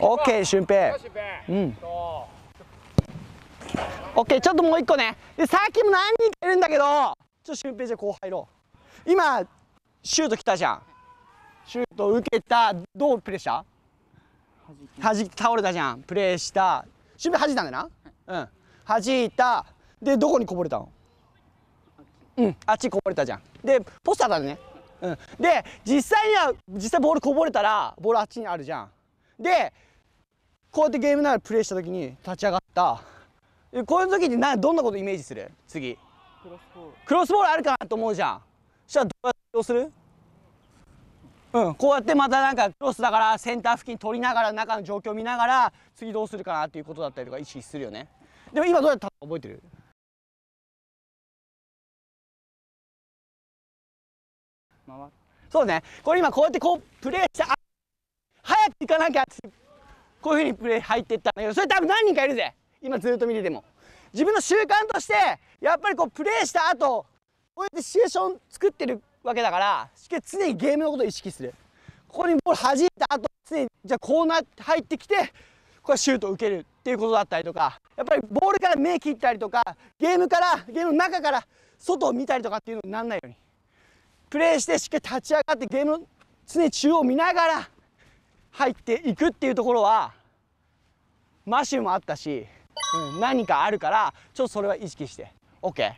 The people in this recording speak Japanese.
オッケー俊平うんオッケーちょっともう一個ねでさっきも何人かいるんだけどちょっと俊平じゃ後輩ろう今シュート来たじゃんシュート受けたどうプレーしたはじ倒れたじゃんプレーした俊平はじいたんだなうんはじいたでどこにこぼれたのうんあっちこぼれたじゃんでポスターだねうんで実際には実際ボールこぼれたらボールあっちにあるじゃんでこうやってゲームならプレイした時に立ち上がったこう時ってどんなことイメージする次クロスボールクロスボールあるかなと思うじゃんそしたらどうするうん、こうやってまたなんかクロスだからセンター付近取りながら中の状況見ながら次どうするかなっていうことだったりとか意識するよねでも今どうやった覚えてるそうねこれ今こうやってこうプレーした早く行かなきゃってこういうふうにプレー入っていったんだけどそれ多分何人かいるぜ今ずっと見てても自分の習慣としてやっぱりこうプレーした後こうやってシチュエーション作ってるわけだから常にゲームのことを意識するここにボール弾いた後常にじゃあうな入ってきてこれシュートを受けるっていうことだったりとかやっぱりボールから目切ったりとかゲームからゲームの中から外を見たりとかっていうのにならないようにプレーしてしっかり立ち上がってゲームの常に中央を見ながら入っていくっていうところはマシューもあったし、うん、何かあるからちょっとそれは意識して OK。